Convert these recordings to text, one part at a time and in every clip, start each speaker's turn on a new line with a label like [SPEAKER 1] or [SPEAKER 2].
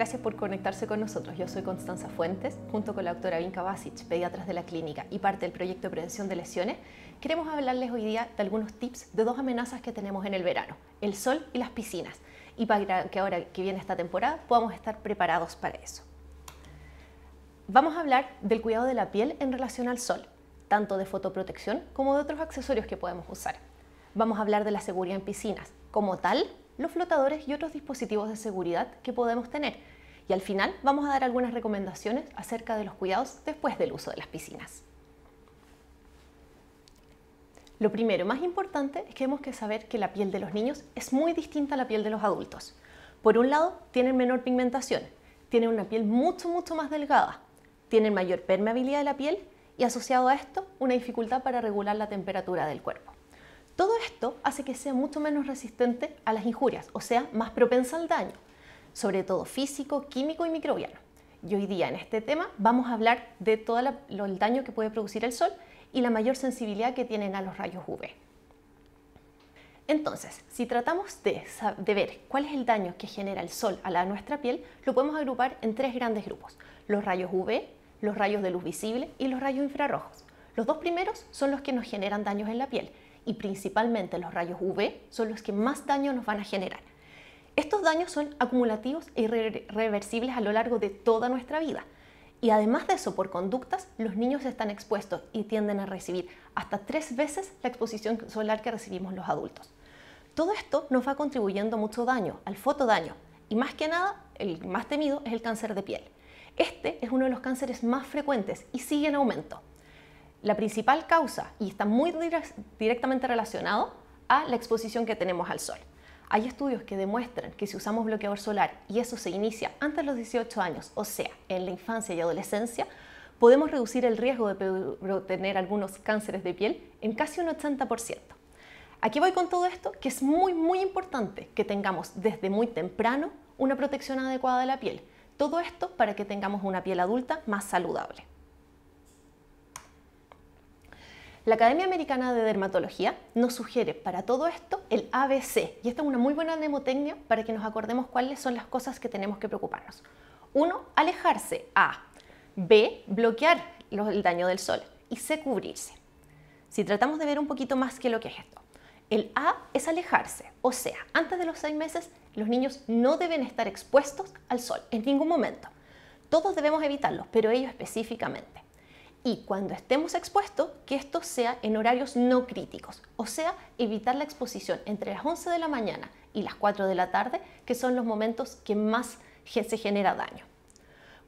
[SPEAKER 1] Gracias por conectarse con nosotros. Yo soy Constanza Fuentes, junto con la doctora Vinka Basic, pediatras de la clínica y parte del proyecto de prevención de lesiones. Queremos hablarles hoy día de algunos tips de dos amenazas que tenemos en el verano, el sol y las piscinas, y para que ahora que viene esta temporada podamos estar preparados para eso. Vamos a hablar del cuidado de la piel en relación al sol, tanto de fotoprotección como de otros accesorios que podemos usar. Vamos a hablar de la seguridad en piscinas, como tal, los flotadores y otros dispositivos de seguridad que podemos tener, y al final vamos a dar algunas recomendaciones acerca de los cuidados después del uso de las piscinas. Lo primero, más importante, es que hemos que saber que la piel de los niños es muy distinta a la piel de los adultos. Por un lado, tienen menor pigmentación, tienen una piel mucho, mucho más delgada, tienen mayor permeabilidad de la piel y asociado a esto una dificultad para regular la temperatura del cuerpo. Todo esto hace que sea mucho menos resistente a las injurias, o sea, más propensa al daño, sobre todo físico, químico y microbiano. Y hoy día en este tema vamos a hablar de todo el daño que puede producir el sol y la mayor sensibilidad que tienen a los rayos UV. Entonces, si tratamos de, ver cuál es el daño que genera el sol a, la, a nuestra piel, lo podemos agrupar en tres grandes grupos, los rayos UV, los rayos de luz visible y los rayos infrarrojos. Los dos primeros son los que nos generan daños en la piel y principalmente los rayos UV son los que más daño nos van a generar. Estos daños son acumulativos e irreversibles a lo largo de toda nuestra vida. Y además de eso, por conductas, los niños están expuestos y tienden a recibir hasta tres veces la exposición solar que recibimos los adultos. Todo esto nos va contribuyendo mucho daño, al fotodaño, y más que nada, el más temido es el cáncer de piel. Este es uno de los cánceres más frecuentes y sigue en aumento. La principal causa, y está muy directamente relacionado, a la exposición que tenemos al sol. Hay estudios que demuestran que si usamos bloqueador solar y eso se inicia antes de los 18 años, o sea, en la infancia y adolescencia, podemos reducir el riesgo de tener algunos cánceres de piel en casi un 80%. Aquí voy con todo esto, que es muy, muy importante que tengamos desde muy temprano una protección adecuada de la piel. Todo esto para que tengamos una piel adulta más saludable. La Academia Americana de Dermatología nos sugiere para todo esto el ABC, y esta es una muy buena mnemotecnia para que nos acordemos cuáles son las cosas que tenemos que preocuparnos. Uno, Alejarse. A. B. Bloquear el daño del sol. Y C. Cubrirse. Si tratamos de ver un poquito más que lo que es esto. El A es alejarse, o sea, antes de los seis meses los niños no deben estar expuestos al sol en ningún momento. Todos debemos evitarlos, pero ellos específicamente y cuando estemos expuestos, que esto sea en horarios no críticos, o sea, evitar la exposición entre las 11 de la mañana y las 4 de la tarde, que son los momentos que más se genera daño.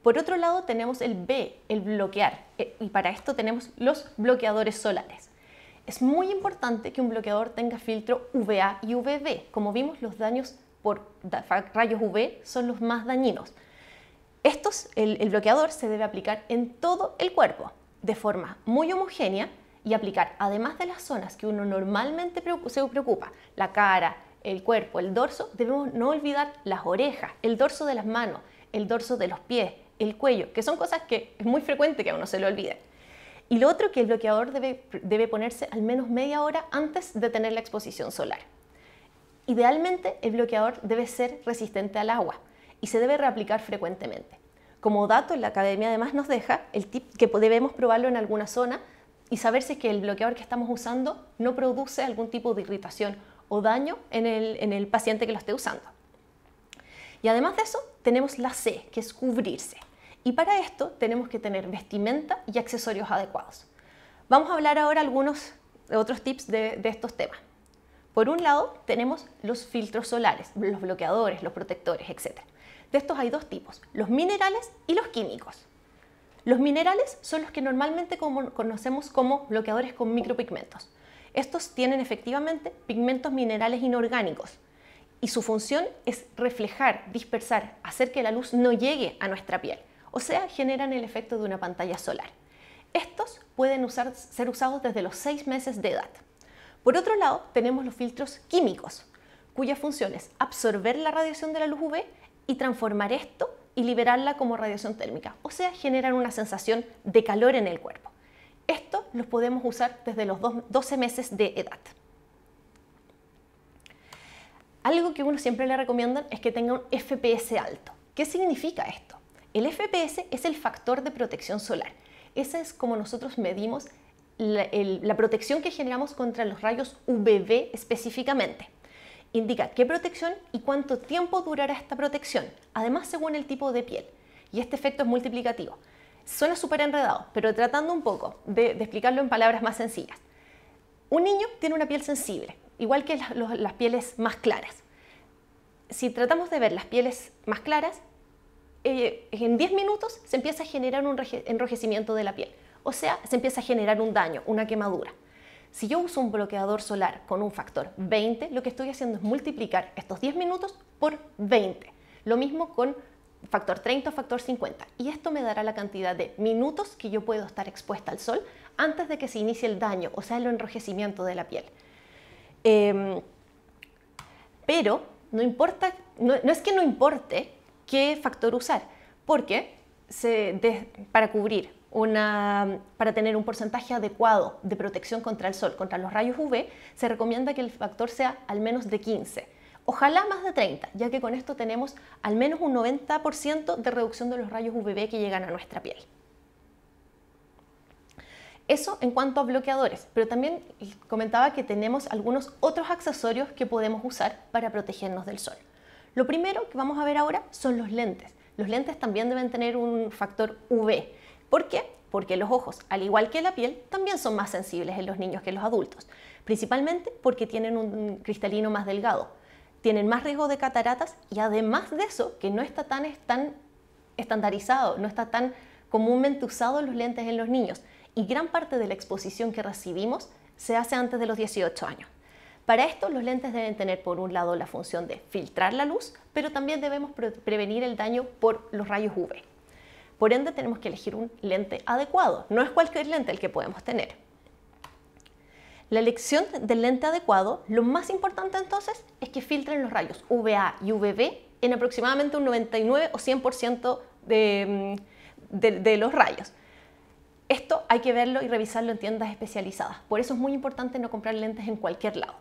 [SPEAKER 1] Por otro lado, tenemos el B, el bloquear, eh, y para esto tenemos los bloqueadores solares. Es muy importante que un bloqueador tenga filtro UVA y UVB. Como vimos, los daños por rayos UV son los más dañinos. Estos, el bloqueador se debe aplicar en todo el cuerpo, de forma muy homogénea y aplicar, además de las zonas que uno normalmente se preocupa, la cara, el cuerpo, el dorso, debemos no olvidar las orejas, el dorso de las manos, el dorso de los pies, el cuello, que son cosas que es muy frecuente que a uno se lo olvide. Y lo otro que el bloqueador debe, debe ponerse al menos media hora antes de tener la exposición solar. Idealmente el bloqueador debe ser resistente al agua y se debe reaplicar frecuentemente como dato la academia además nos deja el tip que debemos probarlo en alguna zona y saber si que el bloqueador que estamos usando no produce algún tipo de irritación o daño en el, paciente que lo esté usando. Y además de eso, tenemos la C, que es cubrirse. Y para esto tenemos que tener vestimenta y accesorios adecuados. Vamos a hablar ahora algunos otros tips de, de estos temas. Por un lado, tenemos los filtros solares, los bloqueadores, los protectores, etc. De estos hay dos tipos, los minerales y los químicos. Los minerales son los que normalmente conocemos como bloqueadores con micropigmentos. Estos tienen efectivamente pigmentos minerales inorgánicos y su función es reflejar, dispersar, hacer que la luz no llegue a nuestra piel, o sea, generan el efecto de una pantalla solar. Estos pueden ser usados desde los seis meses de edad. Por otro lado, tenemos los filtros químicos, cuya función es absorber la radiación de la luz UV y transformar esto y liberarla como radiación térmica, o sea, generar una sensación de calor en el cuerpo. Esto los podemos usar desde los 12 meses de edad. Algo que uno siempre le recomiendan es que tenga un FPS alto. ¿Qué significa esto? El FPS es el factor de protección solar. Esa es como nosotros medimos la, protección que generamos contra los rayos UVB específicamente indica qué protección y cuánto tiempo durará esta protección, además según el tipo de piel. Y este efecto es multiplicativo. Suena súper enredado, pero tratando un poco de, explicarlo en palabras más sencillas. Un niño tiene una piel sensible, igual que las, pieles más claras. Si tratamos de ver las pieles más claras, eh, en 10 minutos se empieza a generar un enrojecimiento de la piel, o sea, se empieza a generar un daño, una quemadura. Si yo uso un bloqueador solar con un factor 20, lo que estoy haciendo es multiplicar estos 10 minutos por 20. Lo mismo con factor 30 o factor 50. Y esto me dará la cantidad de minutos que yo puedo estar expuesta al sol antes de que se inicie el daño, o sea, el enrojecimiento de la piel. Em, pero no importa, no, es que no importe qué factor usar, porque para cubrir para tener un porcentaje adecuado de protección contra el sol, contra los rayos UV, se recomienda que el factor sea al menos de 15. Ojalá más de 30, ya que con esto tenemos al menos un 90% de reducción de los rayos UVB que llegan a nuestra piel. Eso en cuanto a bloqueadores, pero también comentaba que tenemos algunos otros accesorios que podemos usar para protegernos del sol. Lo primero que vamos a ver ahora son los lentes. Los lentes también deben tener un factor UV ¿Por qué? Porque los ojos, al igual que la piel, también son más sensibles en los niños que en los adultos, principalmente porque tienen un cristalino más delgado, tienen más riesgo de cataratas y además de eso, que no está tan, estandarizado, no está tan comúnmente usado los lentes en los niños y gran parte de la exposición que recibimos se hace antes de los 18 años. Para esto, los lentes deben tener por un lado la función de filtrar la luz, pero también debemos prevenir el daño por los rayos UV. Por ende, tenemos que elegir un lente adecuado. No es cualquier lente el que podemos tener. La elección del lente adecuado, lo más importante entonces es que filtren los rayos UVA y UVB en aproximadamente un 99 o 100% mm, de los rayos. Esto hay que verlo y revisarlo en tiendas especializadas. Por eso es muy importante no comprar lentes en cualquier lado.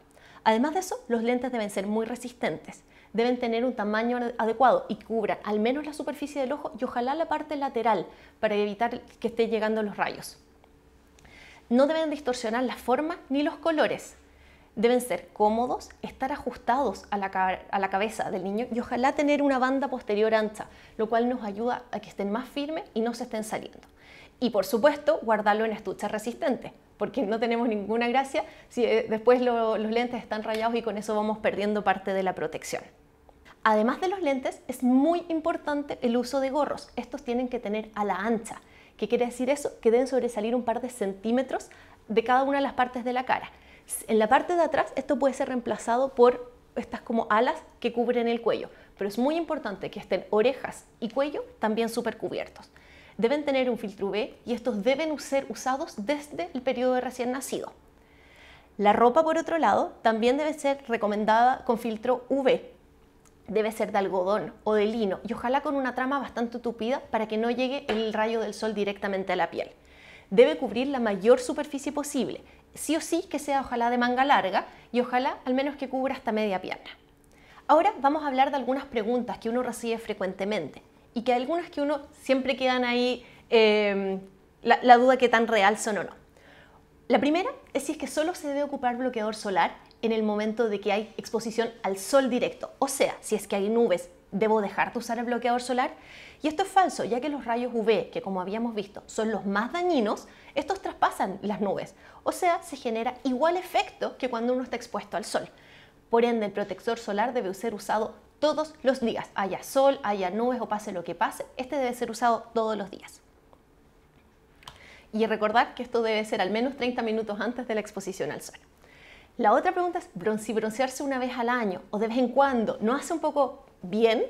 [SPEAKER 1] Además de eso, los lentes deben ser muy resistentes deben tener un tamaño adecuado y cubran al menos la superficie del ojo y ojalá la parte lateral para evitar que estén llegando los rayos. No deben distorsionar la forma ni los colores. Deben ser cómodos, estar ajustados a la, cabeza del niño y ojalá tener una banda posterior ancha, lo cual nos ayuda a que estén más firmes y no se estén saliendo. Y por supuesto, guardarlo en estuche resistente, porque no tenemos ninguna gracia si eh, después los lentes están rayados y con eso vamos perdiendo parte de la protección. Además de los lentes, es muy importante el uso de gorros. Estos tienen que tener a la ancha. ¿Qué quiere decir eso? Que deben sobresalir un par de centímetros de cada una de las partes de la cara. En la parte de atrás, esto puede ser reemplazado por estas como alas que cubren el cuello, pero es muy importante que estén orejas y cuello también súper cubiertos. Deben tener un filtro UV y estos deben ser usados desde el periodo de recién nacido. La ropa, por otro lado, también debe ser recomendada con filtro UV debe ser de algodón o de lino y ojalá con una trama bastante tupida para que no llegue el rayo del sol directamente a la piel. Debe cubrir la mayor superficie posible, sí o sí que sea ojalá de manga larga y ojalá al menos que cubra hasta media pierna. Ahora vamos a hablar de algunas preguntas que uno recibe frecuentemente y que algunas que uno siempre quedan ahí em, la, la duda que tan real son o no. La primera es si es que solo se debe ocupar bloqueador solar en el momento de que hay exposición al sol directo. O sea, si es que hay nubes, debo dejar de usar el bloqueador solar. Y esto es falso, ya que los rayos UV, que como habíamos visto son los más dañinos, estos traspasan las nubes. O sea, se genera igual efecto que cuando uno está expuesto al sol. Por ende, el protector solar debe ser usado todos los días. Haya sol, haya nubes o pase lo que pase, este debe ser usado todos los días. Y recordar que esto debe ser al menos 30 minutos antes de la exposición al sol. La otra pregunta es, si broncearse una vez al año o de vez en cuando, ¿no hace un poco bien?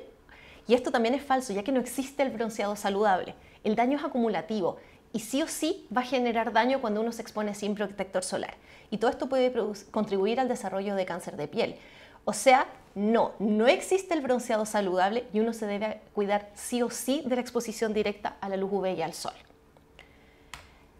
[SPEAKER 1] Y esto también es falso, ya que no existe el bronceado saludable. El daño es acumulativo y sí o sí va a generar daño cuando uno se expone sin protector solar. Y todo esto puede contribuir al desarrollo de cáncer de piel. O sea, no, no existe el bronceado saludable y uno se debe cuidar sí o sí de la exposición directa a la luz UV y al sol.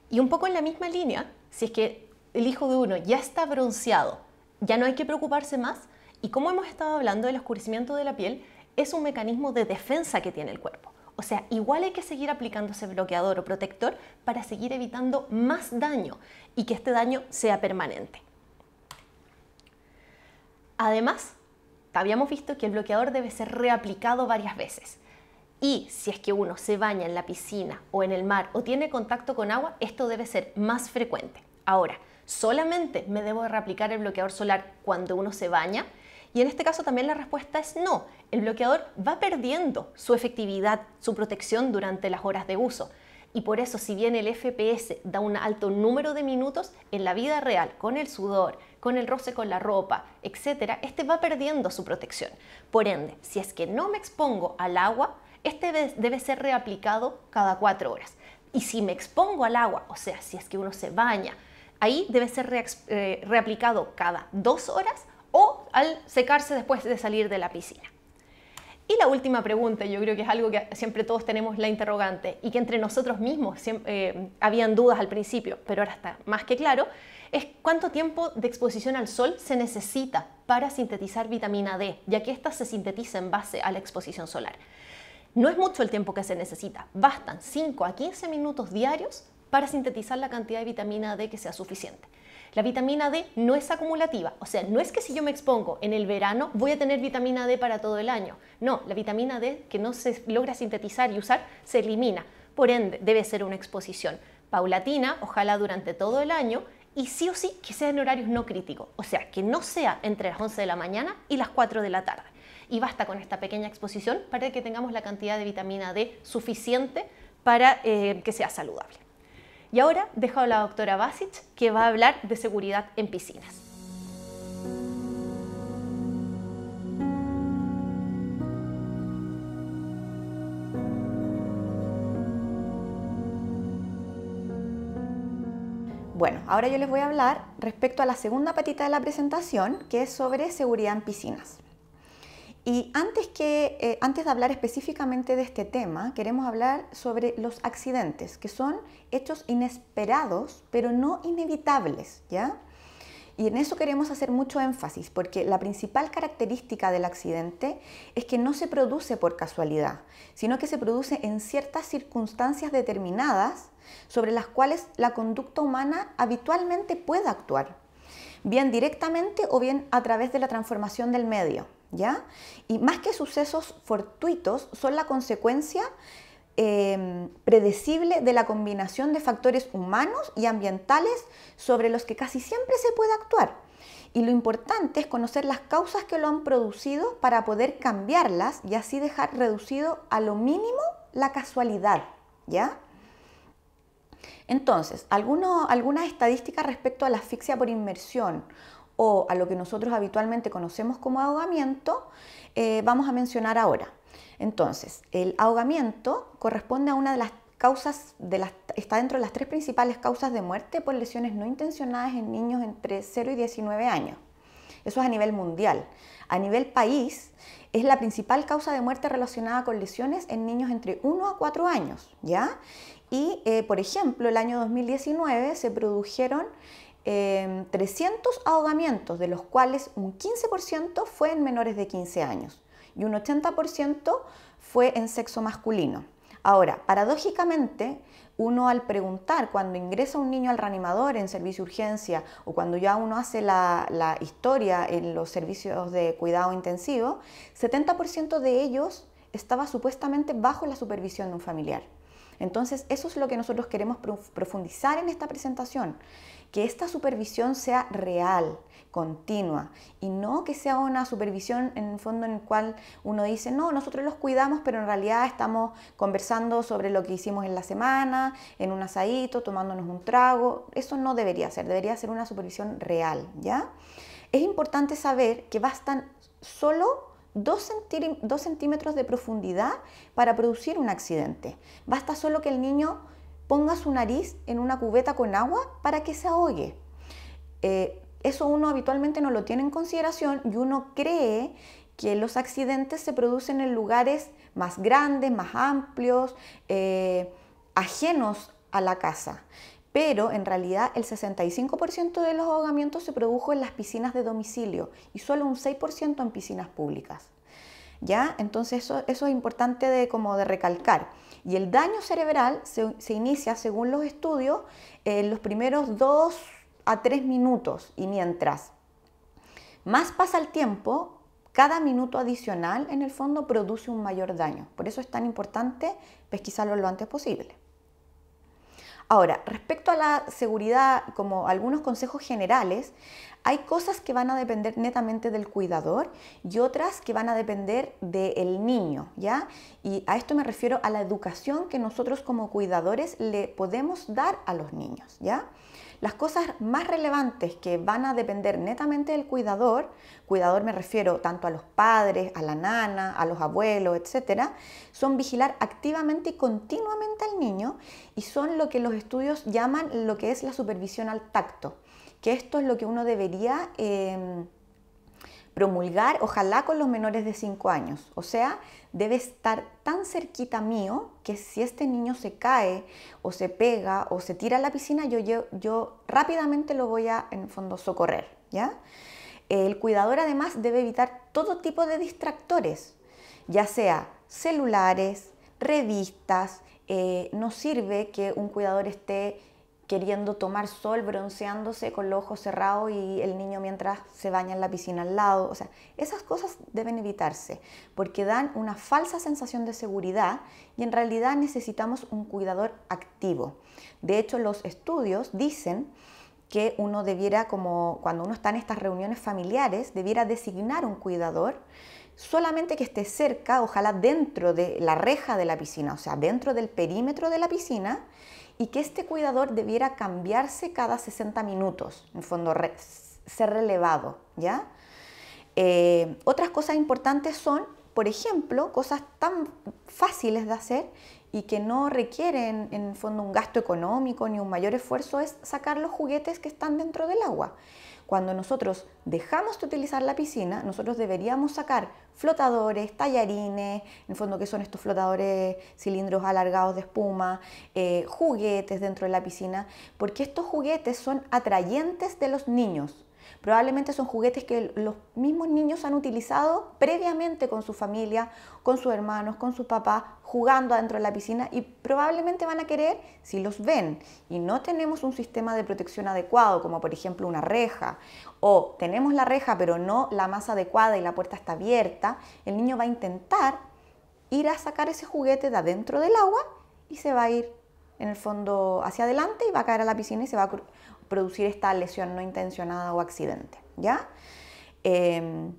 [SPEAKER 1] Y un poco en la misma línea, si es que el hijo de uno ya está bronceado, ya no hay que preocuparse más. Y como hemos estado hablando, el oscurecimiento de la piel es un mecanismo de defensa que tiene el cuerpo. O sea, igual hay que seguir aplicando ese bloqueador o protector para seguir evitando más daño y que este daño sea permanente. Además, habíamos visto que el bloqueador debe ser reaplicado varias veces. Y si es que uno se baña en la piscina o en el mar o tiene contacto con agua, esto debe ser más frecuente. Ahora, ¿Solamente me debo reaplicar el bloqueador solar cuando uno se baña? Y en este caso también la respuesta es no. El bloqueador va perdiendo su efectividad, su protección durante las horas de uso. Y por eso, si bien el FPS da un alto número de minutos, en la vida real, con el sudor, con el roce con la ropa, etc., este va perdiendo su protección. Por ende, si es que no me expongo al agua, este debe ser reaplicado cada cuatro horas. Y si me expongo al agua, o sea, si es que uno se baña, Ahí debe ser eh, reaplicado cada dos horas o al secarse después de salir de la piscina. Y la última pregunta, yo creo que es algo que siempre todos tenemos la interrogante y que entre nosotros mismos eh, habían dudas al principio, pero ahora está más que claro, es cuánto tiempo de exposición al sol se necesita para sintetizar vitamina D, ya que ésta se sintetiza en base a la exposición solar. No es mucho el tiempo que se necesita, bastan 5 a 15 minutos diarios para sintetizar la cantidad de vitamina D que sea suficiente. La vitamina D no es acumulativa, o sea, no es que si yo me expongo en el verano voy a tener vitamina D para todo el año. No, la vitamina D que no se logra sintetizar y usar se elimina. Por ende, debe ser una exposición paulatina, ojalá durante todo el año, y sí o sí que sea en horarios no críticos, o sea, que no sea entre las 11 de la mañana y las 4 de la tarde. Y basta con esta pequeña exposición para que tengamos la cantidad de vitamina D suficiente para eh, que sea saludable. Y ahora dejo a la doctora Basic que va a hablar de seguridad en piscinas.
[SPEAKER 2] Bueno, ahora yo les voy a hablar respecto a la segunda patita de la presentación, que es sobre seguridad en piscinas. Y eh, antes, de hablar específicamente de este tema, queremos hablar sobre los accidentes, que son hechos inesperados, pero no inevitables, ¿ya? Y en eso queremos hacer mucho énfasis, porque la principal característica del accidente es que no se produce por casualidad, sino que se produce en ciertas circunstancias determinadas sobre las cuales la conducta humana habitualmente puede actuar, bien directamente o bien a través de la transformación del medio. Y más que sucesos fortuitos, son la consecuencia em, predecible de la combinación de factores humanos y ambientales sobre los que casi siempre se puede actuar. Y lo importante es conocer las causas que lo han producido para poder cambiarlas y así dejar reducido a lo mínimo la casualidad, ¿ya? Entonces, algunas estadísticas respecto a la asfixia por inmersión o a lo que nosotros habitualmente conocemos como ahogamiento, eh, vamos a mencionar ahora. Entonces, el ahogamiento corresponde a una de las causas, de las, está dentro de las tres principales causas de muerte por lesiones no intencionadas en niños entre 0 y 19 años. Eso es a nivel mundial. A nivel país, es la principal causa de muerte relacionada con lesiones en niños entre 1 a 4 años, ¿ya? Y, eh, por ejemplo, el año 2019 se produjeron 300 em, ahogamientos, de los cuales un 15% fue en menores de 15 años y un 80% fue en sexo masculino. Ahora, paradójicamente, uno al preguntar cuando ingresa un niño al reanimador en servicio de urgencia o cuando ya uno hace la historia en los servicios de cuidado intensivo, 70% de ellos estaba supuestamente bajo la supervisión de un familiar. Entonces, eso es lo que nosotros queremos profundizar en esta presentación, que esta supervisión sea real, continua, y no que sea una supervisión en el fondo en el cual uno dice, no, nosotros los cuidamos, pero en realidad estamos conversando sobre lo que hicimos en la semana, en un asadito, tomándonos un trago. Eso no debería ser, debería ser una supervisión real, ¿ya? Es importante saber que bastan solo dos centímetros de profundidad para producir un accidente. Basta solo que el niño ponga su nariz en una cubeta con agua para que se ahogue. Eh, eso uno habitualmente no lo tiene en consideración y uno cree que los accidentes se producen en lugares más grandes, más amplios, eh, ajenos a la casa. Pero en realidad el 65% de los ahogamientos se produjo en las piscinas de domicilio y solo un 6% en piscinas públicas. ¿Ya? Entonces eso, es importante de, como de recalcar. Y el daño cerebral se, inicia, según los estudios, en los primeros 2 a 3 minutos y mientras más pasa el tiempo, cada minuto adicional en el fondo produce un mayor daño. Por eso es tan importante pesquisarlo lo antes posible. Ahora, respecto a la seguridad, como algunos consejos generales, hay cosas que van a depender netamente del cuidador y otras que van a depender del niño, ¿ya? Y a esto me refiero a la educación que nosotros como cuidadores le podemos dar a los niños, ¿ya? Las cosas más relevantes que van a depender netamente del cuidador, cuidador me refiero tanto a los padres, a la nana, a los abuelos, etc. son vigilar activamente y continuamente al niño y son lo que los estudios llaman lo que es la supervisión al tacto que esto es lo que uno debería em, promulgar, ojalá con los menores de 5 años. O sea, debe estar tan cerquita mío que si este niño se cae o se pega o se tira a la piscina, yo, yo, yo rápidamente lo voy a, en fondo, socorrer. ¿ya? El cuidador además debe evitar todo tipo de distractores, ya sea celulares, revistas, eh, no sirve que un cuidador esté queriendo tomar sol, bronceándose con los ojos cerrados y el niño mientras se baña en la piscina al lado. O sea, esas cosas deben evitarse porque dan una falsa sensación de seguridad y en realidad necesitamos un cuidador activo. De hecho, los estudios dicen que uno debiera, como cuando uno está en estas reuniones familiares, debiera designar un cuidador solamente que esté cerca, ojalá dentro de la reja de la piscina, o sea, dentro del perímetro de la piscina, y que este cuidador debiera cambiarse cada 60 minutos, en fondo ser relevado, ¿ya? Eh, otras cosas importantes son, por ejemplo, cosas tan fáciles de hacer y que no requieren en el fondo un gasto económico ni un mayor esfuerzo es sacar los juguetes que están dentro del agua. Cuando nosotros dejamos de utilizar la piscina, nosotros deberíamos sacar flotadores, tallarines, en el fondo que son estos flotadores cilindros alargados de espuma, eh, juguetes dentro de la piscina, porque estos juguetes son atrayentes de los niños. Probablemente son juguetes que los mismos niños han utilizado previamente con su familia, con sus hermanos, con su papá, jugando adentro de la piscina y probablemente van a querer si los ven y no tenemos un sistema de protección adecuado, como por ejemplo una reja, o tenemos la reja pero no la más adecuada y la puerta está abierta, el niño va a intentar ir a sacar ese juguete de adentro del agua y se va a ir en el fondo hacia adelante y va a caer a la piscina y se va a producir esta lesión no intencionada o accidente. ¿ya? Em,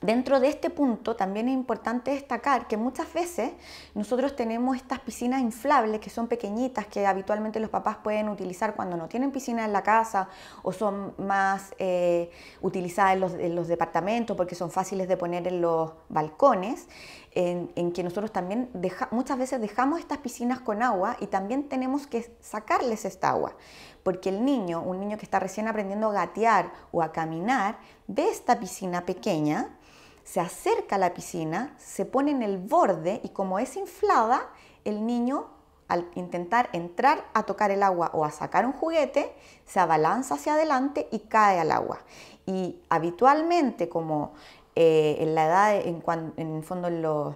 [SPEAKER 2] dentro de este punto también es importante destacar que muchas veces nosotros tenemos estas piscinas inflables que son pequeñitas que habitualmente los papás pueden utilizar cuando no tienen piscina en la casa o son más eh, utilizadas en los, departamentos porque son fáciles de poner en los balcones, en, que nosotros también muchas veces dejamos estas piscinas con agua y también tenemos que sacarles esta agua porque el niño, un niño que está recién aprendiendo a gatear o a caminar, ve esta piscina pequeña, se acerca a la piscina, se pone en el borde y como es inflada, el niño al intentar entrar a tocar el agua o a sacar un juguete, se abalanza hacia adelante y cae al agua. Y habitualmente, como eh, en la edad, en, en el fondo en los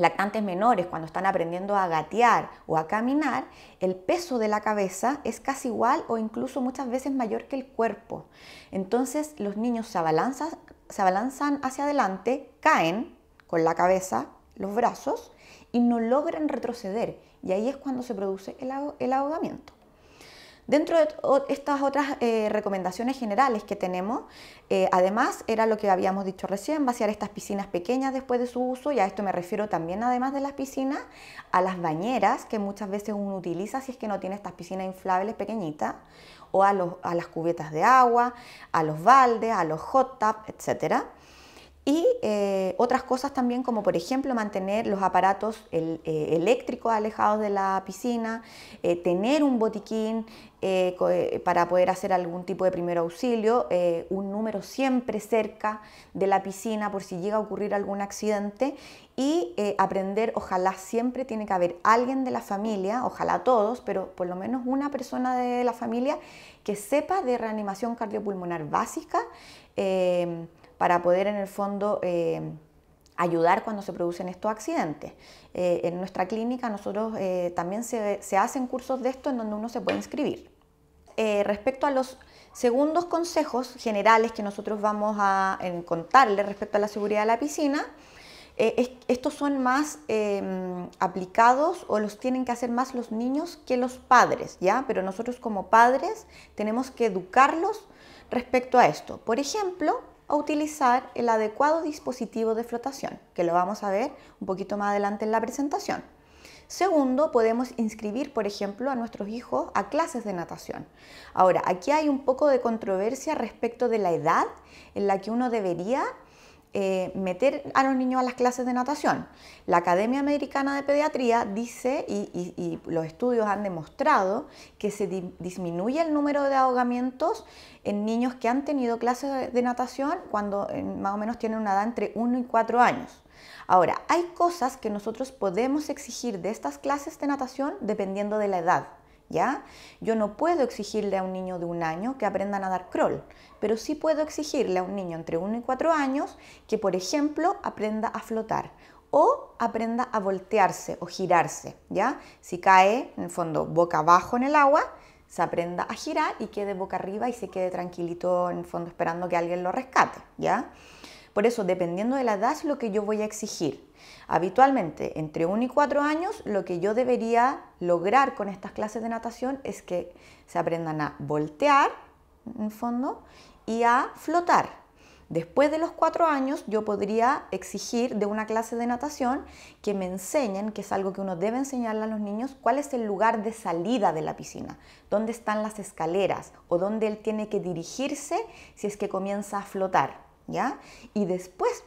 [SPEAKER 2] lactantes menores cuando están aprendiendo a gatear o a caminar, el peso de la cabeza es casi igual o incluso muchas veces mayor que el cuerpo. Entonces los niños se abalanzan, hacia adelante, caen con la cabeza, los brazos y no logran retroceder. Y ahí es cuando se produce el ahogamiento. Dentro de estas otras eh, recomendaciones generales que tenemos, eh, además era lo que habíamos dicho recién, vaciar estas piscinas pequeñas después de su uso, y a esto me refiero también además de las piscinas, a las bañeras que muchas veces uno utiliza si es que no tiene estas piscinas inflables pequeñitas, o a, las cubetas de agua, a los baldes, a los hot tubs, etcétera y eh, otras cosas también como por ejemplo mantener los aparatos eh, eléctricos alejados de la piscina, eh, tener un botiquín para poder hacer algún tipo de primer auxilio, un número siempre cerca de la piscina por si llega a ocurrir algún accidente y aprender, ojalá siempre tiene que haber alguien de la familia, ojalá todos, pero por lo menos una persona de la familia que sepa de reanimación cardiopulmonar básica para poder en el fondo eh, ayudar cuando se producen estos accidentes. Eh, en nuestra clínica nosotros eh, también se, hacen cursos de esto en donde uno se puede inscribir. respecto a los segundos consejos generales que nosotros vamos a contarles respecto a la seguridad de la piscina, estos son más em, aplicados o los tienen que hacer más los niños que los padres, ¿ya? Pero nosotros como padres tenemos que educarlos respecto a esto. Por ejemplo, a utilizar el adecuado dispositivo de flotación, que lo vamos a ver un poquito más adelante en la presentación. Segundo, podemos inscribir, por ejemplo, a nuestros hijos a clases de natación. Ahora, aquí hay un poco de controversia respecto de la edad en la que uno debería eh, meter a los niños a las clases de natación. La Academia Americana de Pediatría dice, y, los estudios han demostrado, que se disminuye el número de ahogamientos en niños que han tenido clases de, natación cuando más o menos tienen una edad entre 1 y 4 años. Ahora, hay cosas que nosotros podemos exigir de estas clases de natación dependiendo de la edad. ¿ya? Yo no puedo exigirle a un niño de un año que aprenda a nadar crawl, pero sí puedo exigirle a un niño entre 1 y 4 años que, por ejemplo, aprenda a flotar o aprenda a voltearse o girarse, ¿ya? Si cae, en el fondo, boca abajo en el agua, se aprenda a girar y quede boca arriba y se quede tranquilito, en el fondo, esperando que alguien lo rescate, ¿ya? Por eso, dependiendo de la edad, es lo que yo voy a exigir. Habitualmente, entre 1 y 4 años, lo que yo debería lograr con estas clases de natación es que se aprendan a voltear, en fondo, y a flotar. Después de los 4 años, yo podría exigir de una clase de natación que me enseñen, que es algo que uno debe enseñarle a los niños, cuál es el lugar de salida de la piscina, dónde están las escaleras o dónde él tiene que dirigirse si es que comienza a flotar. Y después,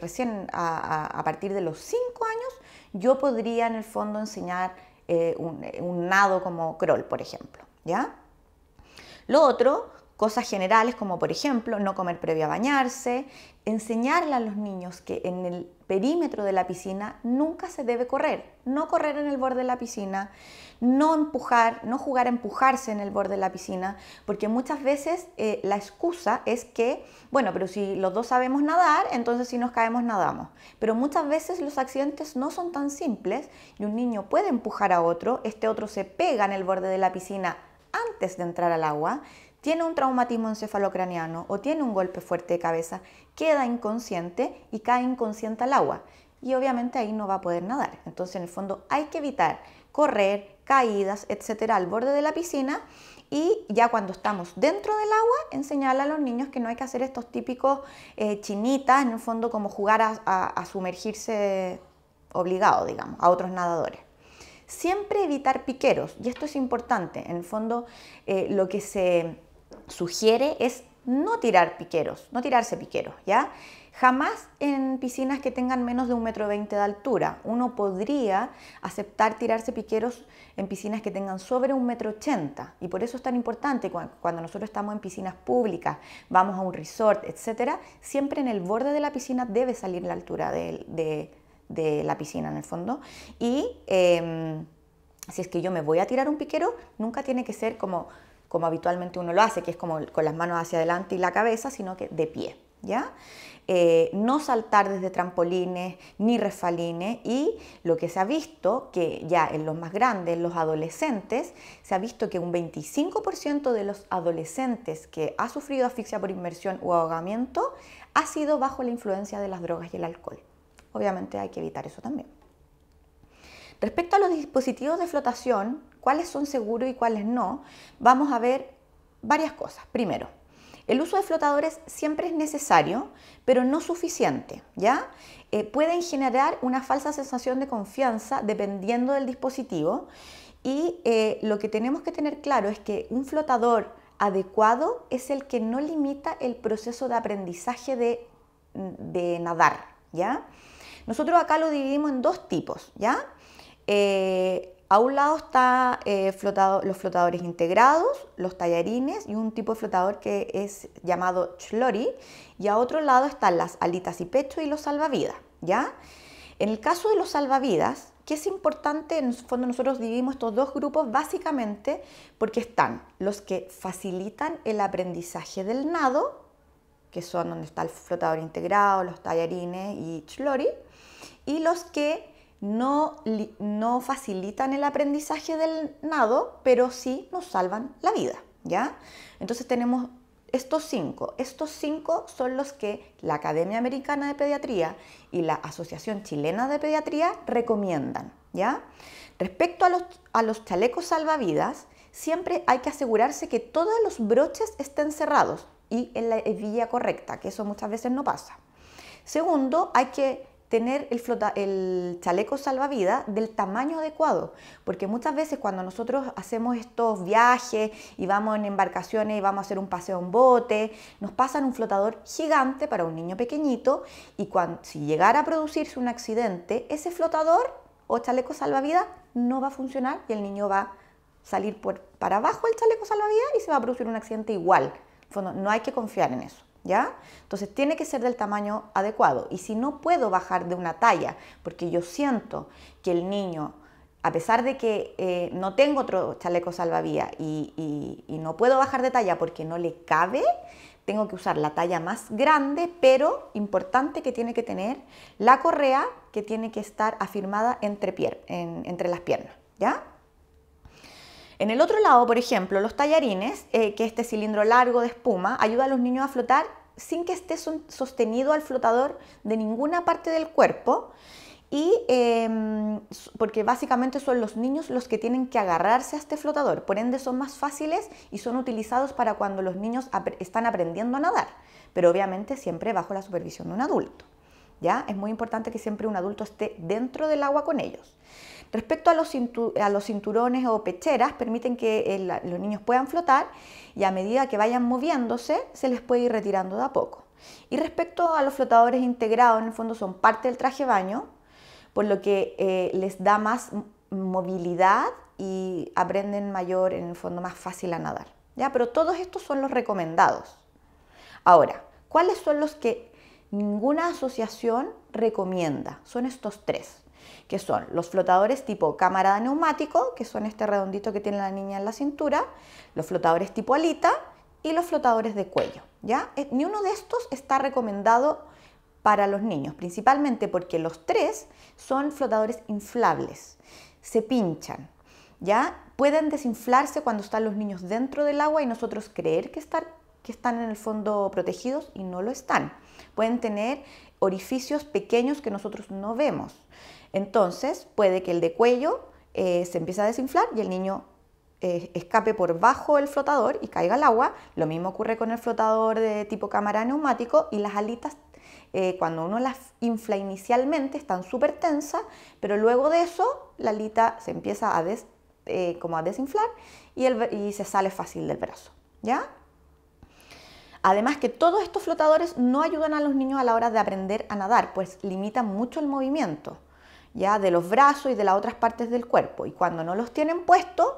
[SPEAKER 2] recién a, partir de los 5 años, yo podría en el fondo enseñar eh, eh, un, nado como crawl, por ejemplo, ¿ya? Lo otro, Cosas generales como por ejemplo no comer previo a bañarse, enseñarle a los niños que en el perímetro de la piscina nunca se debe correr, no correr en el borde de la piscina, no empujar, no jugar a empujarse en el borde de la piscina, porque muchas veces eh, la excusa es que, bueno, pero si los dos sabemos nadar, entonces si nos caemos nadamos. Pero muchas veces los accidentes no son tan simples y un niño puede empujar a otro, este otro se pega en el borde de la piscina antes de entrar al agua, tiene un traumatismo encefalocraniano o tiene un golpe fuerte de cabeza, queda inconsciente y cae inconsciente al agua. Y obviamente ahí no va a poder nadar. Entonces, en el fondo, hay que evitar correr, caídas, etcétera, al borde de la piscina. Y ya cuando estamos dentro del agua, enseñar a los niños que no hay que hacer estos típicos eh, chinitas, en el fondo, como jugar a, sumergirse obligado, digamos, a otros nadadores. Siempre evitar piqueros, y esto es importante, en el fondo eh, lo que se sugiere es no tirar piqueros, no tirarse piqueros, ¿ya? Jamás en piscinas que tengan menos de un metro veinte de altura. Uno podría aceptar tirarse piqueros en piscinas que tengan sobre un metro ochenta. Y por eso es tan importante cuando nosotros estamos en piscinas públicas, vamos a un resort, etcétera, siempre en el borde de la piscina debe salir la altura de, la piscina en el fondo. Y em, si es que yo me voy a tirar un piquero, nunca tiene que ser como como habitualmente uno lo hace, que es como con las manos hacia adelante y la cabeza, sino que de pie, ¿ya? Eh, no saltar desde trampolines ni refalines y lo que se ha visto, que ya en los más grandes, en los adolescentes, se ha visto que un 25% de los adolescentes que ha sufrido asfixia por inmersión u ahogamiento ha sido bajo la influencia de las drogas y el alcohol. Obviamente hay que evitar eso también. Respecto a los dispositivos de flotación, cuáles son seguros y cuáles no, vamos a ver varias cosas. Primero, el uso de flotadores siempre es necesario, pero no suficiente, ¿ya? Eh, pueden generar una falsa sensación de confianza dependiendo del dispositivo y eh, lo que tenemos que tener claro es que un flotador adecuado es el que no limita el proceso de aprendizaje de, nadar, ¿ya? Nosotros acá lo dividimos en dos tipos, ¿ya? Eh, a un lado están eh, flotado, los flotadores integrados, los tallarines y un tipo de flotador que es llamado chlori. Y a otro lado están las alitas y pecho y los salvavidas. ¿ya? En el caso de los salvavidas, que es importante, en el fondo nosotros dividimos estos dos grupos básicamente porque están los que facilitan el aprendizaje del nado, que son donde está el flotador integrado, los tallarines y chlori, y los que no, facilitan el aprendizaje del nado, pero sí nos salvan la vida, ¿ya? Entonces tenemos estos cinco. Estos cinco son los que la Academia Americana de Pediatría y la Asociación Chilena de Pediatría recomiendan, ¿ya? Respecto a los, chalecos salvavidas, siempre hay que asegurarse que todos los broches estén cerrados y en la vía correcta, que eso muchas veces no pasa. Segundo, hay que tener el, el chaleco salvavidas del tamaño adecuado, porque muchas veces cuando nosotros hacemos estos viajes y vamos en embarcaciones y vamos a hacer un paseo en bote, nos pasan un flotador gigante para un niño pequeñito y cuando, si llegara a producirse un accidente, ese flotador o chaleco salvavidas no va a funcionar y el niño va a salir por, para abajo el chaleco salvavidas y se va a producir un accidente igual. no hay que confiar en eso. ¿ya? Entonces tiene que ser del tamaño adecuado. Y si no puedo bajar de una talla, porque yo siento que el niño, a pesar de que eh, no tengo otro chaleco salvavía y, no puedo bajar de talla porque no le cabe, tengo que usar la talla más grande, pero importante que tiene que tener la correa que tiene que estar afirmada entre, entre las piernas, ¿ya? En el otro lado, por ejemplo, los tallarines, eh, que este cilindro largo de espuma ayuda a los niños a flotar sin que esté sostenido al flotador de ninguna parte del cuerpo y em, porque básicamente son los niños los que tienen que agarrarse a este flotador, por ende son más fáciles y son utilizados para cuando los niños están aprendiendo a nadar, pero obviamente siempre bajo la supervisión de un adulto. ¿ya? Es muy importante que siempre un adulto esté dentro del agua con ellos. Respecto a los, cinturones o pecheras, permiten que los niños puedan flotar y a medida que vayan moviéndose, se les puede ir retirando de a poco. Y respecto a los flotadores integrados, en el fondo son parte del traje baño, por lo que eh, les da más movilidad y aprenden mayor, en el fondo más fácil a nadar. ¿ya? Pero todos estos son los recomendados. Ahora, ¿cuáles son los que ninguna asociación recomienda? Son estos tres que son los flotadores tipo cámara neumático, que son este redondito que tiene la niña en la cintura, los flotadores tipo alita y los flotadores de cuello. ¿ya? Eh, ni uno de estos está recomendado para los niños, principalmente porque los tres son flotadores inflables, se pinchan, ¿ya? Pueden desinflarse cuando están los niños dentro del agua y nosotros creer que están en el fondo protegidos y no lo están. Pueden tener orificios pequeños que nosotros no vemos. Entonces puede que el de cuello eh, se empiece a desinflar y el niño eh, escape por bajo el flotador y caiga al agua. Lo mismo ocurre con el flotador de tipo cámara neumático y las alitas eh, cuando uno las infla inicialmente están súper tensas, pero luego de eso la alita se empieza a, desinflar y, se sale fácil del brazo. Además que todos estos flotadores no ayudan a los niños a la hora de aprender a nadar, pues limitan mucho el movimiento ya de los brazos y de las otras partes del cuerpo. Y cuando no los tienen puestos,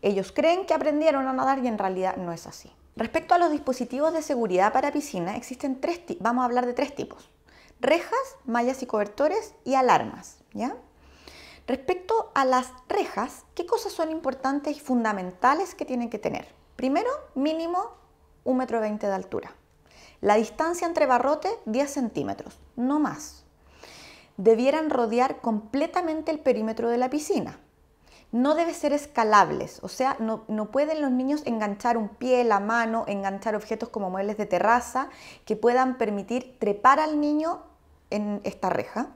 [SPEAKER 2] ellos creen que aprendieron a nadar y en realidad no es así. Respecto a los dispositivos de seguridad para piscina, existen tres vamos a hablar de tres tipos. Rejas, mallas y cobertores y alarmas, ¿ya? Respecto a las rejas, ¿qué cosas son importantes y fundamentales que tienen que tener? Primero, mínimo 1,20 m de altura. La distancia entre barrotes, 10 centímetros, no más debieran rodear completamente el perímetro de la piscina. No debe ser escalables, o sea, no, no, pueden los niños enganchar un pie, la mano, enganchar objetos como muebles de terraza que puedan permitir trepar al niño en esta reja.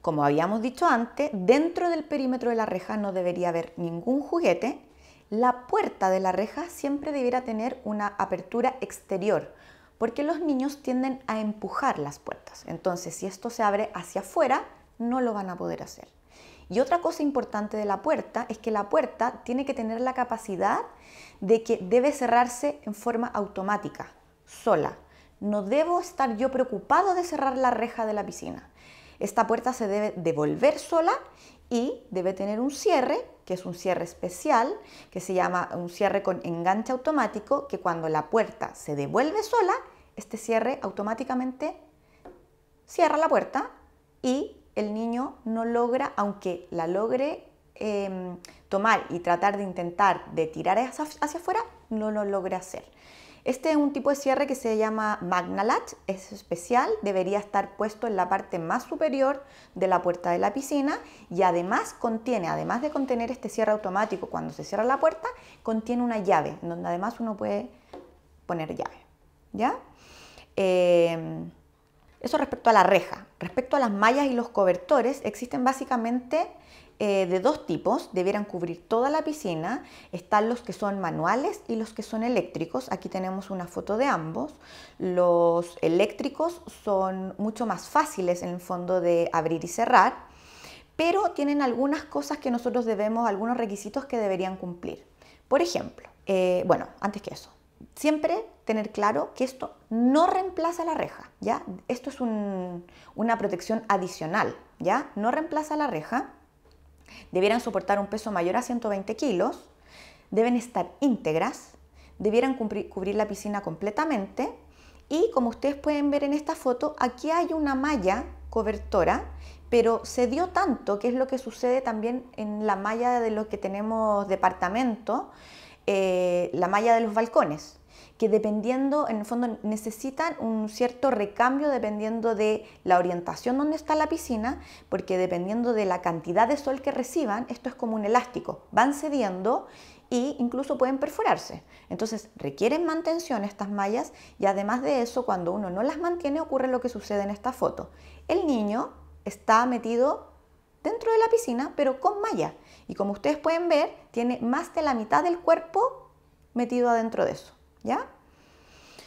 [SPEAKER 2] Como habíamos dicho antes, dentro del perímetro de la reja no debería haber ningún juguete. La puerta de la reja siempre debiera tener una apertura exterior, porque los niños tienden a empujar las puertas. Entonces, si esto se abre hacia afuera, no lo van a poder hacer. Y otra cosa importante de la puerta es que la puerta tiene que tener la capacidad de que debe cerrarse en forma automática, sola. No debo estar yo preocupado de cerrar la reja de la piscina. Esta puerta se debe devolver sola y debe tener un cierre que es un cierre especial, que se llama un cierre con enganche automático, que cuando la puerta se devuelve sola, este cierre automáticamente cierra la puerta y el niño no logra, aunque la logre em, tomar y tratar de intentar de tirar hacia, hacia afuera, no lo logra hacer. Este es un tipo de cierre que se llama Magnalatch, es especial, debería estar puesto en la parte más superior de la puerta de la piscina y además contiene, además de contener este cierre automático cuando se cierra la puerta, contiene una llave, donde además uno puede poner llave. ¿Ya? Em, eso respecto a la reja. Respecto a las mallas y los cobertores, existen básicamente eh, de dos tipos, debieran cubrir toda la piscina. Están los que son manuales y los que son eléctricos. Aquí tenemos una foto de ambos. Los eléctricos son mucho más fáciles en el fondo de abrir y cerrar, pero tienen algunas cosas que nosotros debemos, algunos requisitos que deberían cumplir. Por ejemplo, eh, bueno, antes que eso, siempre tener claro que esto no reemplaza la reja, ¿ya? Esto es una protección adicional, ¿ya? No reemplaza la reja debieran soportar un peso mayor a 120 kilos, deben estar íntegras, debieran cubrir la piscina completamente y como ustedes pueden ver en esta foto, aquí hay una malla cobertora, pero se dio tanto, que es lo que sucede también en la malla de lo que tenemos departamento, eh, la malla de los balcones que dependiendo, en el fondo necesitan un cierto recambio dependiendo de la orientación donde está la piscina, porque dependiendo de la cantidad de sol que reciban, esto es como un elástico, van cediendo e incluso pueden perforarse. Entonces requieren mantención estas mallas y además de eso, cuando uno no las mantiene, ocurre lo que sucede en esta foto. El niño está metido dentro de la piscina, pero con malla. Y como ustedes pueden ver, tiene más de la mitad del cuerpo metido adentro de eso.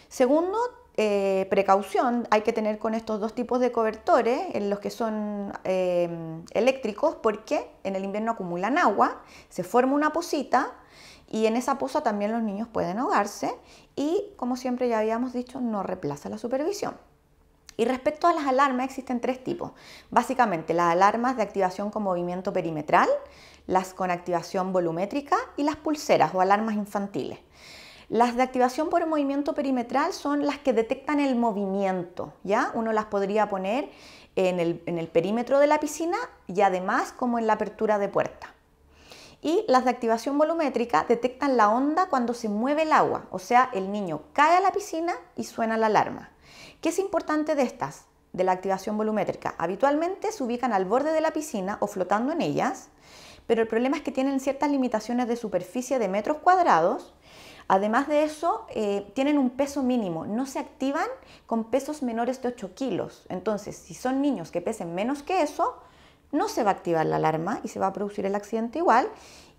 [SPEAKER 2] Segundo, eh, precaución hay que tener con estos dos tipos de cobertores, en los que son em, eléctricos, porque en el invierno acumulan agua, se forma una posita y en esa posa también los niños pueden ahogarse y, como siempre ya habíamos dicho, no reemplaza la supervisión. Y respecto a las alarmas, existen tres tipos. Básicamente, las alarmas de activación con movimiento perimetral, las con activación volumétrica y las pulseras o alarmas infantiles. Las de activación por movimiento perimetral son las que detectan el movimiento, ¿ya? Uno las podría poner en el, en el, perímetro de la piscina y además como en la apertura de puerta. Y las de activación volumétrica detectan la onda cuando se mueve el agua, o sea, el niño cae a la piscina y suena la alarma. ¿Qué es importante de estas? de la activación volumétrica. Habitualmente se ubican al borde de la piscina o flotando en ellas, pero el problema es que tienen ciertas limitaciones de superficie de metros cuadrados Además de eso, eh, tienen un peso mínimo, no se activan con pesos menores de 8 kilos. Entonces, si son niños que pesen menos que eso, no se va a activar la alarma y se va a producir el accidente igual.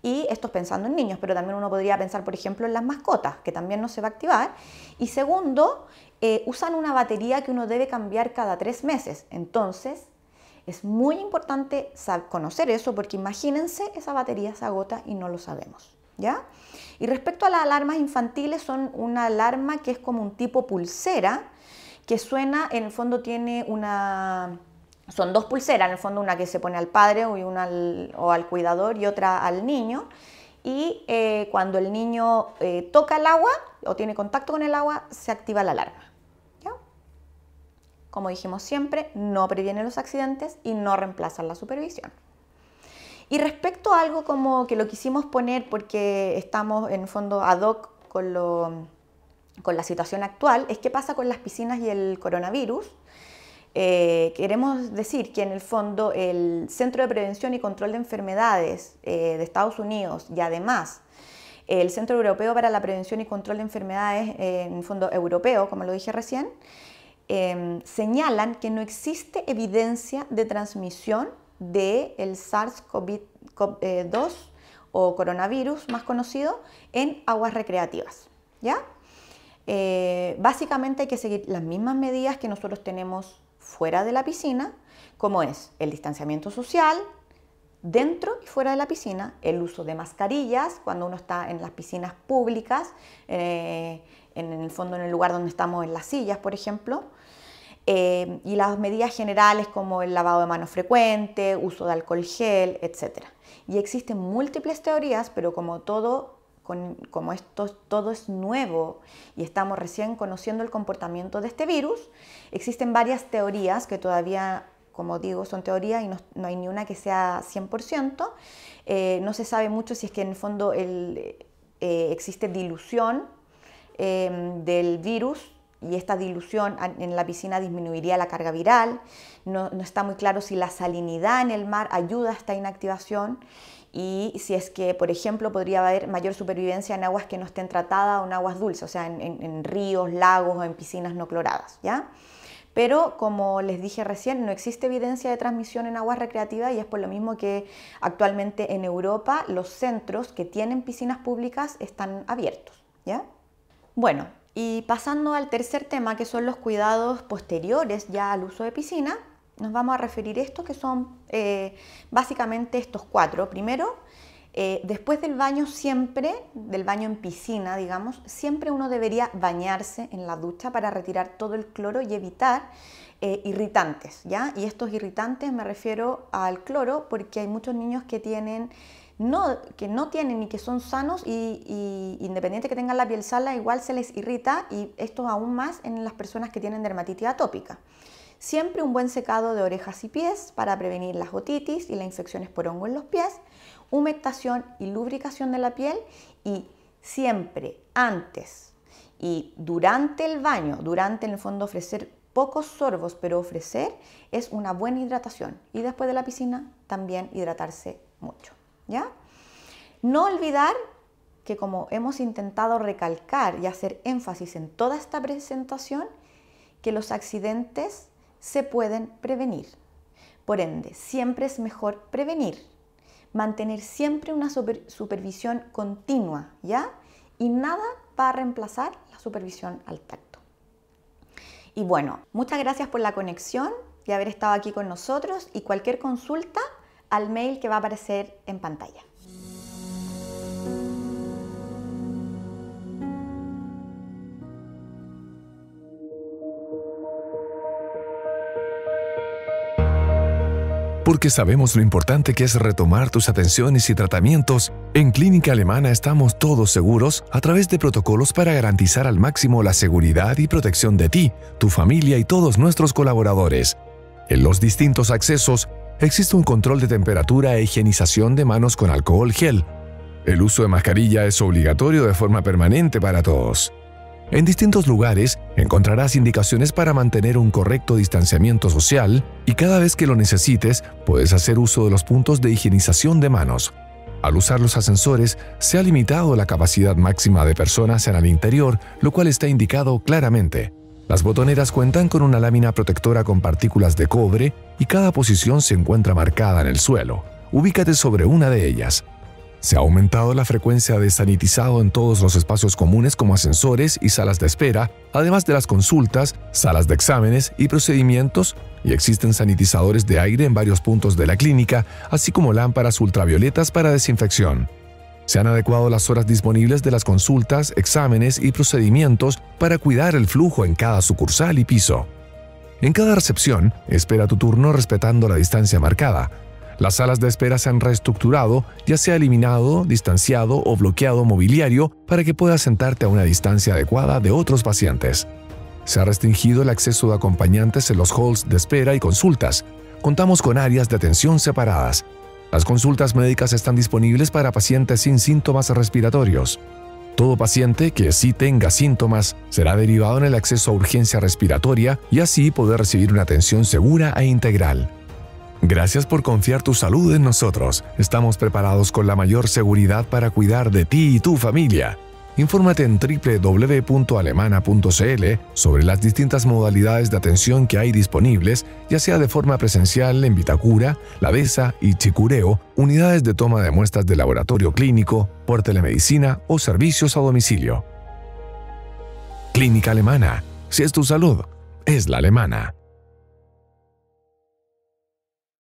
[SPEAKER 2] Y esto es pensando en niños, pero también uno podría pensar, por ejemplo, en las mascotas, que también no se va a activar. Y segundo, eh, usan una batería que uno debe cambiar cada tres meses. Entonces, es muy importante conocer eso porque imagínense, esa batería se agota y no lo sabemos. ¿Ya? Y respecto a las alarmas infantiles, son una alarma que es como un tipo pulsera, que suena, en el fondo tiene una... Son dos pulseras, en el fondo una que se pone al padre o, al, cuidador y otra al niño. Y eh, cuando el niño eh, toca el agua o tiene contacto con el agua, se activa la alarma. Como dijimos siempre, no previene los accidentes y no reemplaza la supervisión. Y respecto a algo como que lo quisimos poner porque estamos en fondo ad hoc con, la situación actual, es qué pasa con las piscinas y el coronavirus. Eh, queremos decir que en el fondo el Centro de Prevención y Control de Enfermedades eh, de Estados Unidos y además el Centro Europeo para la Prevención y Control de Enfermedades, eh, en fondo europeo, como lo dije recién, señalan que no existe evidencia de transmisión del el SARS-CoV-2 o coronavirus más conocido en aguas recreativas. ¿ya? Eh, básicamente hay que seguir las mismas medidas que nosotros tenemos fuera de la piscina, como es el distanciamiento social, dentro y fuera de la piscina, el uso de mascarillas cuando uno está en las piscinas públicas, eh, en el fondo en el lugar donde estamos en las sillas, por ejemplo, eh, y las medidas generales como el lavado de manos frecuente, uso de alcohol gel, etc. Y existen múltiples teorías, pero como todo, como esto todo es nuevo y estamos recién conociendo el comportamiento de este virus, existen varias teorías que todavía como digo, son teorías y no, hay ni una que sea 100%. Eh, no se sabe mucho si es que en el fondo eh, existe dilución del virus y esta dilución en la piscina disminuiría la carga viral. No, está muy claro si la salinidad en el mar ayuda a esta inactivación y si es que, por ejemplo, podría haber mayor supervivencia en aguas que no estén tratadas o en aguas dulces, o sea, en, ríos, lagos o en piscinas no cloradas. ¿ya? Pero como les dije recién, no existe evidencia de transmisión en aguas recreativas y es por lo mismo que actualmente en Europa los centros que tienen piscinas públicas están abiertos. ¿ya? Bueno, y pasando al tercer tema, que son los cuidados posteriores ya al uso de piscina, nos vamos a referir a estos que son eh, básicamente estos cuatro. Primero, eh, después del baño siempre, del baño en piscina, digamos, siempre uno debería bañarse en la ducha para retirar todo el cloro y evitar eh, irritantes, ¿ya? Y estos irritantes me refiero al cloro porque hay muchos niños que tienen que no tienen ni que son sanos y, independiente que tengan la piel sana, igual se les irrita y esto aún más en las personas que tienen dermatitis atópica. Siempre un buen secado de orejas y pies para prevenir las otitis y las infecciones por hongo en los pies, humectación y lubricación de la piel y siempre antes y durante el baño, durante en el fondo ofrecer pocos sorbos, pero ofrecer es una buena hidratación y después de la piscina también hidratarse mucho. ¿ya? No olvidar que como hemos intentado recalcar y hacer énfasis en toda esta presentación, que los accidentes se pueden prevenir. Por ende, siempre es mejor prevenir, mantener siempre una supervisión continua, ¿ya? Y nada va a reemplazar la supervisión al tacto. Y bueno, muchas gracias por la conexión y haber estado aquí con nosotros y cualquier consulta al mail que va a aparecer en pantalla.
[SPEAKER 3] Porque sabemos lo importante que es retomar tus atenciones y tratamientos, en Clínica Alemana estamos todos seguros a través de protocolos para garantizar al máximo la seguridad y protección de ti, tu familia y todos nuestros colaboradores. En los distintos accesos existe un control de temperatura e higienización de manos con alcohol gel. El uso de mascarilla es obligatorio de forma permanente para todos. En distintos lugares encontrarás indicaciones para mantener un correcto distanciamiento social y cada vez que lo necesites puedes hacer uso de los puntos de higienización de manos. Al usar los ascensores se ha limitado la capacidad máxima de personas en el interior, lo cual está indicado claramente. Las botoneras cuentan con una lámina protectora con partículas de cobre y cada posición se encuentra marcada en el suelo. Ubícate sobre una de ellas. Se ha aumentado la frecuencia de sanitizado en todos los espacios comunes como ascensores y salas de espera, además de las consultas, salas de exámenes y procedimientos, y existen sanitizadores de aire en varios puntos de la clínica, así como lámparas ultravioletas para desinfección. Se han adecuado las horas disponibles de las consultas, exámenes y procedimientos para cuidar el flujo en cada sucursal y piso. En cada recepción, espera tu turno respetando la distancia marcada. Las salas de espera se han reestructurado, ya sea eliminado, distanciado o bloqueado mobiliario para que puedas sentarte a una distancia adecuada de otros pacientes. Se ha restringido el acceso de acompañantes en los halls de espera y consultas. Contamos con áreas de atención separadas, las consultas médicas están disponibles para pacientes sin síntomas respiratorios. Todo paciente que sí tenga síntomas será derivado en el acceso a urgencia respiratoria y así poder recibir una atención segura e integral. Gracias por confiar tu salud en nosotros. Estamos preparados con la mayor seguridad para cuidar de ti y tu familia. Infórmate en www.alemana.cl sobre las distintas modalidades de atención que hay disponibles, ya sea de forma presencial en Vitacura, La Besa y Chicureo, unidades de toma de muestras de laboratorio clínico, por telemedicina o servicios a domicilio. Clínica Alemana. Si es tu salud, es la alemana.